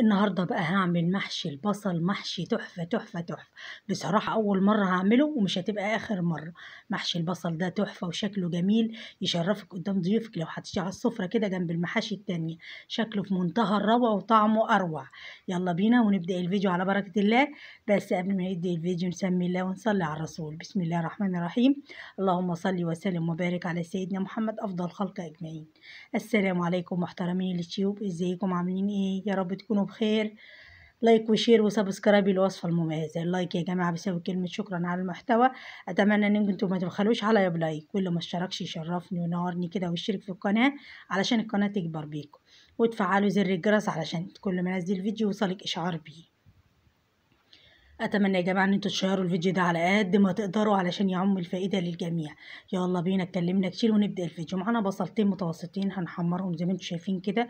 النهارده بقى هعمل محشي البصل محشي تحفه تحفه تحفه بصراحه اول مره هعمله ومش هتبقى اخر مره محشي البصل ده تحفه وشكله جميل يشرفك قدام ضيوفك لو هتشتغل على السفره كده جنب المحاشي التانية شكله في منتهى الروعه وطعمه اروع يلا بينا ونبدا الفيديو على بركه الله بس قبل ما نبدا الفيديو نسمي الله ونصلي على الرسول بسم الله الرحمن الرحيم اللهم صل وسلم وبارك على سيدنا محمد افضل خلق اجمعين السلام عليكم محترمين اليوتيوب ازيكم عاملين ايه يا رب تكونوا بخير لايك وشير وسبسكرايب الوصفة المميزة اللايك يا جماعة بسبب كلمة شكرا على المحتوى أتمنى إن انتم ما تبخلوش عليا بلايك واللي ما اشتركش يشرفني ونورني كده واشترك في القناة علشان القناة تكبر بيكم وتفعلوا زر الجرس علشان كل ما انزل فيديو يوصلك إشعار بيه اتمنى يا جماعه ان انتوا تشيروا الفيديو ده على قد ما تقدروا علشان يعم الفائده للجميع يلا بينا اتكلمنا كتير ونبدا الفيديو معانا بصلتين متوسطين هنحمرهم زي ما انتوا شايفين كده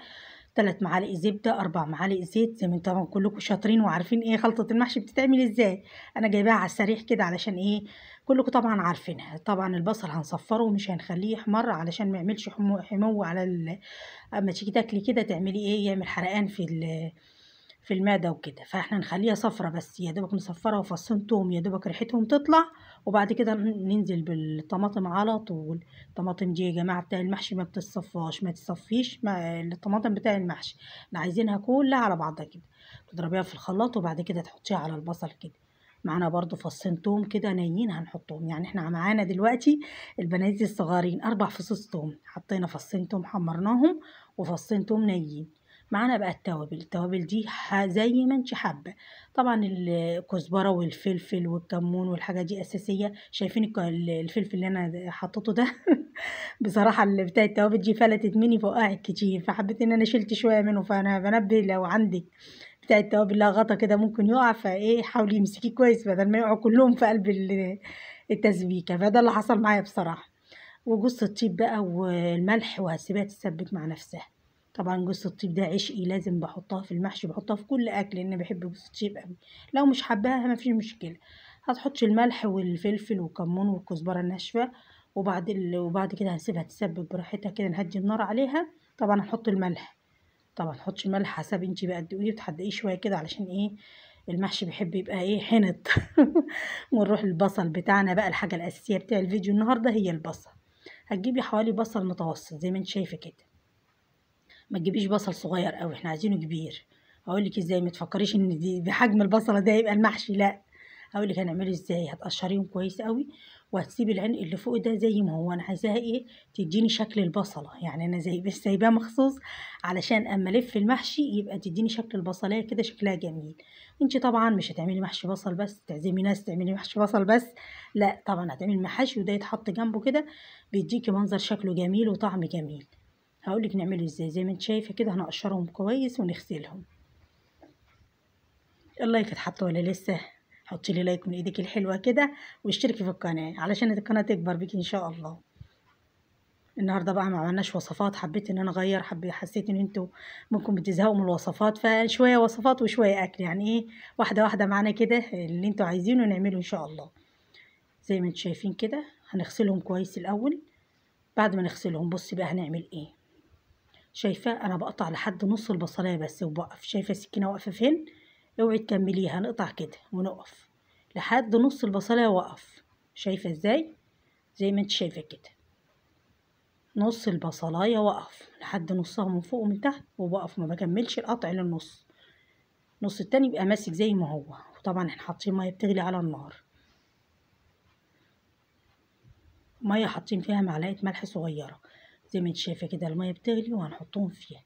ثلاث معالق زبده اربع معالق زيت زي ما انتوا كلكم شاطرين وعارفين ايه خلطه المحشي بتتعمل ازاي انا جايباها على السريع كده علشان ايه كلكم طبعا عارفينها طبعا البصل هنصفره ومش هنخليه يحمر علشان ما يعملش حمو على اما تيجي تاكلي كده تعملي ايه يعمل حرقان في في المعدة وكده فاحنا نخليها صفرة بس يا دوبك مصفرة وفصين توم يا دوبك ريحتهم تطلع وبعد كده ننزل بالطماطم على طول طماطم دي يا جماعة بتاع المحشي ما بتصفاش ما تصفيش ما الطماطم بتاع المحشي احنا عايزينها كلها على بعضها كده تضربيها في الخلاط وبعد كده تحطيها على البصل كده معانا برضو فصين توم كده نايين هنحطهم يعني احنا معانا دلوقتي البنات الصغارين اربع فصوص توم حطينا فصين توم حمرناهم وفصين توم نايين معانا بقى التوابل التوابل دي زي ما انت حابه طبعا الكزبره والفلفل والكمون والحاجه دي اساسيه شايفين الفلفل اللي انا حطيته ده بصراحه اللي بتاع التوابل دي فلتت مني فوقعت كتير فحبيت ان انا شلت شويه منه فانا بنبه لو عندك بتاع التوابل لها غطا كده ممكن يقع فايه حاولي امسكيه كويس بدل ما يقعوا كلهم في قلب التسبيكه فده اللي حصل معايا بصراحه وجص الطيب بقى والملح وهسيبها تثبت مع نفسها طبعا جوز الطيب ده عشقي لازم بحطها في المحشي بحطها في كل اكل لان بحب جوز الطيب قوي لو مش حباها مفيش مشكله هتحطش الملح والفلفل والكمون والكزبره الناشفه وبعد ال... وبعد كده هسيبها تسبب براحتها كده نهدي النار عليها طبعا هنحط الملح طبعا تحطش الملح حسب انت بقى قد ايه وتحدقيه شويه كده علشان ايه المحشي بيحب يبقى ايه حنط ونروح البصل بتاعنا بقى الحاجه الاساسيه بتاع الفيديو النهارده هي البصل هتجيبي حوالي بصل متوسط زي ما انت شايفه كده ما تجيبيش بصل صغير قوي احنا عايزينه كبير هقول لك ازاي ما تفكريش ان دي بحجم البصله ده يبقى المحشي لا هقول لك هنعمله ازاي هتقشريهم كويس قوي وهتسيبي العنق اللي فوق ده زي ما هو انا عايزاها ايه تديني شكل البصله يعني انا زي بس سايباه مخصوص علشان اما الف المحشي يبقى تديني شكل البصلايه كده شكلها جميل انت طبعا مش هتعملي محشي بصل بس تعزمي ناس تعملي محشي بصل بس لا طبعا هتعملي محشي وده يتحط جنبه كده بيديكي منظر شكله جميل وطعم جميل هقولك نعمله ازاي زي ما انت شايفه كده هنقشرهم كويس ونغسلهم اللايك اتحط ولا لسه حطي لي لايك من ايدك الحلوه كده واشتركي في القناه علشان القناه تكبر بيكي ان شاء الله النهارده بقى ما عملناش وصفات حبيت ان انا اغير حبيت حسيت ان انتوا ممكن بتزهقوا من الوصفات فشويه وصفات وشويه اكل يعني ايه واحده واحده معانا كده اللي انتوا عايزينه نعمله ان شاء الله زي ما انتوا شايفين كده هنغسلهم كويس الاول بعد ما نغسلهم بصي بقى هنعمل ايه شايفة أنا بقطع لحد نص البصلاية بس وبقف شايفة السكينة واقفة فين اوعي تكمليها نقطع كده ونقف لحد نص البصلاية وقف شايفة ازاي زي ما انت شايفة كده نص البصلاية وقف لحد نصها من فوق ومن تحت وبقف ما بكملش القطع للنص النص التاني يبقى ماسك زي ما هو وطبعا احنا حاطين مية بتغلي على النار مية حاطين فيها معلقة ملح صغيرة زي ما انت شايفه كده الميه بتغلي وهنحطهم فيها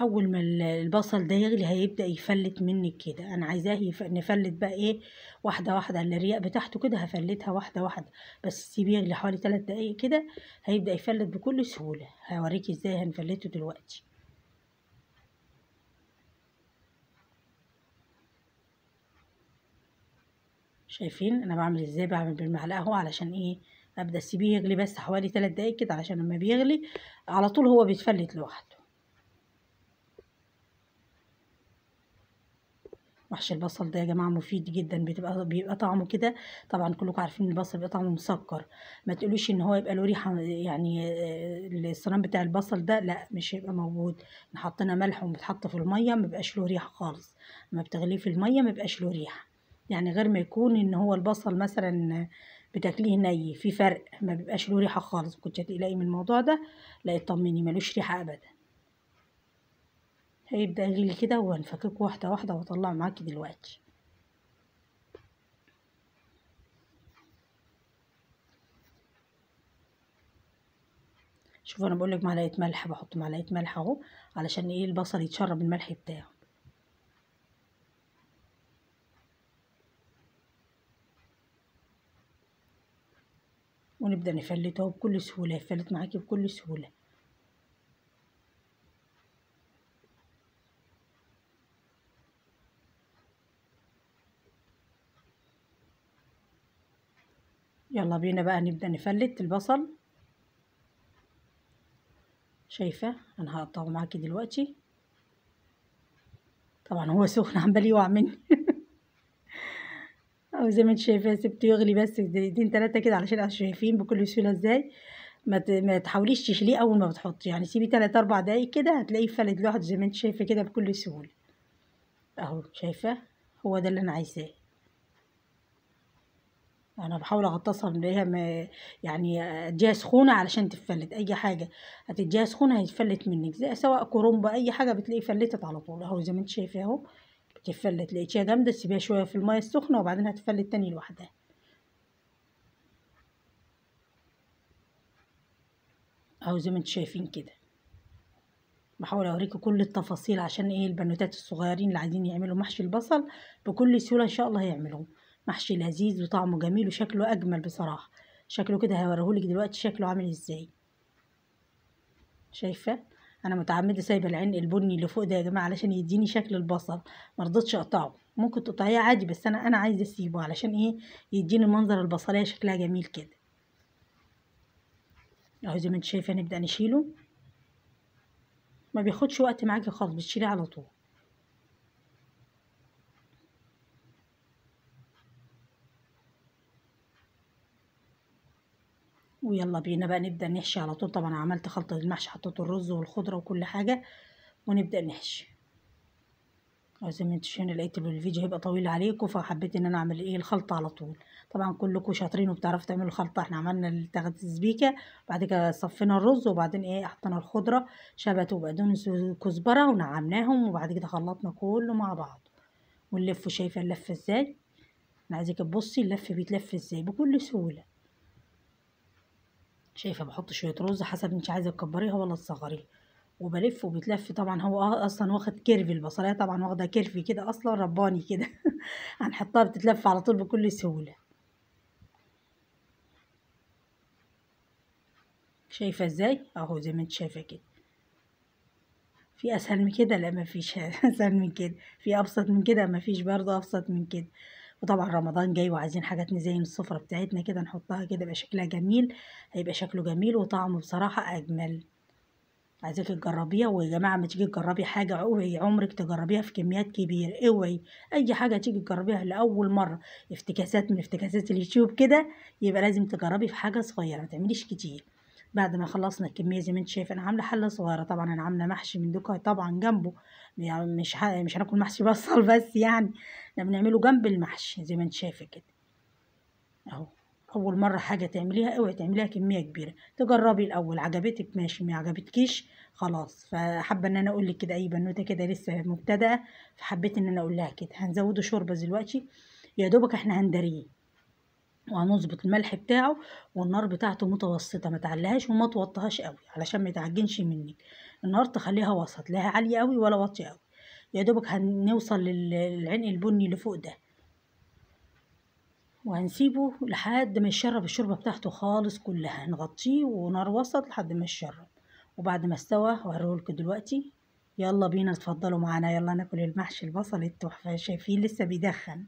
اول ما البصل ده يغلي هيبدا يفلت منك كده انا عايزاه نفلت بقى ايه واحده واحده الرياق بتاعته كده هفلتها واحده واحده بس سيبيه يغلي حوالي 3 دقايق كده هيبدا يفلت بكل سهوله هوريكي ازاي هنفلته دلوقتي شايفين انا بعمل ازاي بعمل بالمعلقه اهو علشان ايه ابدا اسيبيه يغلي بس حوالي 3 دقايق كده علشان لما بيغلي على طول هو بيتفلت لوحده محشي البصل ده يا جماعه مفيد جدا بتبقى بيبقى طعمه كده طبعا كلكم عارفين البصل بيبقى طعمه مسكر ما تقولوش ان هو يبقى له ريحه يعني آه، الصنام بتاع البصل ده لا مش هيبقى موجود حطينا ملح ومتحط في الميه ما بيبقاش له ريحه خالص لما بتغليه في الميه ما بيبقاش له ريحه يعني غير ما يكون ان هو البصل مثلا بتاكليه ني في فرق ما بيبقاش له ريحه خالص كنت هتقلقي من الموضوع ده لا اطمني ملوش ريحه ابدا هيبدا يغلي كده وهنفككه واحده واحده واطلعه معاكي دلوقتي شوف انا بقولك معلقه ملح بحط معلقه ملح اهو علشان ايه البصل يتشرب الملح بتاعه ونبدأ اهو بكل سهولة يفلت معاكي بكل سهولة يلا بينا بقى نبدأ نفلت البصل شايفة أنا هقطعه معاكي دلوقتي طبعا هو سخن عمال يوقع مني او زي ما انت شايفاه سبته يغلي بس دقيقتين تلاتة كده علشان شايفين بكل سهوله ازاي ما ما تحاوليش تشليه اول ما بتحطي يعني سيبي تلات اربع دقايق كده هتلاقيه فلت لوحده زي ما انت شايفه كده بكل سهوله اهو شايفه هو ده اللي انا عايزاه انا بحاول اغطسها من هي ما يعني اديها سخونه علشان تفلت اي حاجه هتديها سخونه هيتفلت منك زي سواء كرومبا اي حاجه بتلاقي فلتت على طول اهو زي ما انت شايفه اهو تفلت لقيتيها جامده سيبيها شويه في الماء السخنه وبعدين هتفلت تاني لوحدها اهو زي ما انتوا شايفين كده بحاول اوريكم كل التفاصيل عشان ايه البنوتات الصغيرين اللي عايزين يعملوا محشي البصل بكل سهوله ان شاء الله هيعملوه محشي لذيذ وطعمه جميل وشكله اجمل بصراحه شكله كده هوريهولك دلوقتي شكله عامل ازاي شايفه انا متعمده سايبه العين البني اللي فوق ده يا جماعه علشان يديني شكل البصل مرضتش اقطعه ممكن تقطعيه عادي بس انا انا عايزه اسيبه علشان ايه يديني منظر البصليه شكلها جميل كده اهو زي ما انت شايفه نبدا نشيله ما بياخدش وقت معاكي خالص بتشيليه على طول ويلا بينا بقى نبدأ نحشي على طول طبعا عملت خلطة المحشي حطيت الرز والخضرة وكل حاجة ونبدأ نحشي زي ما انتوا شايفين لقيت الفيديو هيبقى طويل عليكم فحبيت ان انا اعمل ايه الخلطة على طول طبعا كلكم شاطرين وبتعرفوا تعملوا الخلطة احنا عملنا التسبيكة بعد كده صفينا الرز وبعدين ايه حطينا الخضرة شبت وبقدونس وكزبرة ونعمناهم وبعد كده خلطنا كله مع بعض ونلفه شايفة اللفة ازاي انا عايزك تبصي اللف بيتلف ازاي بكل سهولة شايفه بحط شويه رز حسب انت عايزه تكبريها ولا تصغريها وبلف وبتلف طبعا هو آه اصلا واخد كيرف البصلية طبعا واخده كيرفي كده اصلا رباني كده هنحطها بتتلف على طول بكل سهوله شايفه ازاي اهو زي ما انت شايفه كده في اسهل من كده لا مفيش اسهل من كده في ابسط من كده مفيش برضه ابسط من كده وطبعا رمضان جاي وعايزين حاجات نزين السفرة بتاعتنا كده نحطها كده يبقى شكلها جميل هيبقى شكله جميل وطعمه بصراحة أجمل عايزاك تجربيها ويا جماعه ما تيجي تجربي حاجه اوعي عمرك تجربيها في كميات كبيره اوعي اي حاجه تيجي تجربيها لاول مره افتكاسات من افتكاسات اليوتيوب كده يبقى لازم تجربي في حاجه صغيره ما تعمليش كتير بعد ما خلصنا الكميه زي ما انت شايفه انا عامله حله صغيره طبعا انا عامله محشي من دوكا طبعا جنبه يعني مش مش هناكل محشي بصل بس يعني احنا بنعمله جنب المحشي زي ما انت شايفه كده اهو اول مره حاجه تعمليها اوعي تعمليها كميه كبيره تجربي الاول عجبتك ماشي ما عجبتكيش خلاص فحابه ان انا اقول لك كده اي بنوته كده لسه مبتدئه فحبيت ان انا اقول لها كده هنزوده شوربه دلوقتي يا دوبك احنا هندريه وهنظبط الملح بتاعه والنار بتاعته متوسطه ما تعليهاش وما توطيهاش قوي علشان ما يتعجنش منك النار تخليها وسط لا عاليه قوي ولا واطيه قوي يا دوبك هنوصل للعنق البني اللي فوق ده وهنسيبه لحد ما يشرب الشوربة بتاعته خالص كلها نغطيه ونار وسط لحد ما يشرب وبعد ما استوى هوريهولكوا دلوقتي يلا بينا اتفضلوا معانا يلا ناكل المحشي البصل التحفة شايفين لسه بيدخن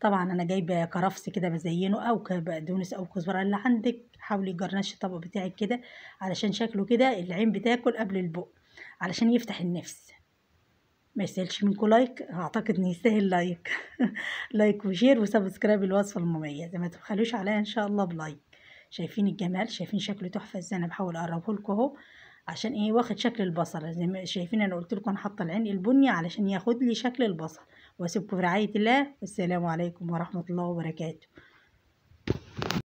طبعا انا جايبه كرفس كده بزينه او بقدونس او كزبره اللي عندك حاولي جرنش الطبق بتاعك كده علشان شكله كده العين بتاكل قبل البق علشان يفتح النفس ما يستاهلش منكم لايك اعتقد ان يستاهل لايك لايك وشير وسبسكرايب الوصفه المميزه ما تبخلوش عليا ان شاء الله بلايك شايفين الجمال شايفين شكله تحفه ازاي انا بحاول اقربه لكم اهو عشان ايه واخد شكل البصل زي ما شايفين انا قلت لكم حاطه العين البني علشان ياخد لي شكل البصل واسيبكم في رعايه الله والسلام عليكم ورحمه الله وبركاته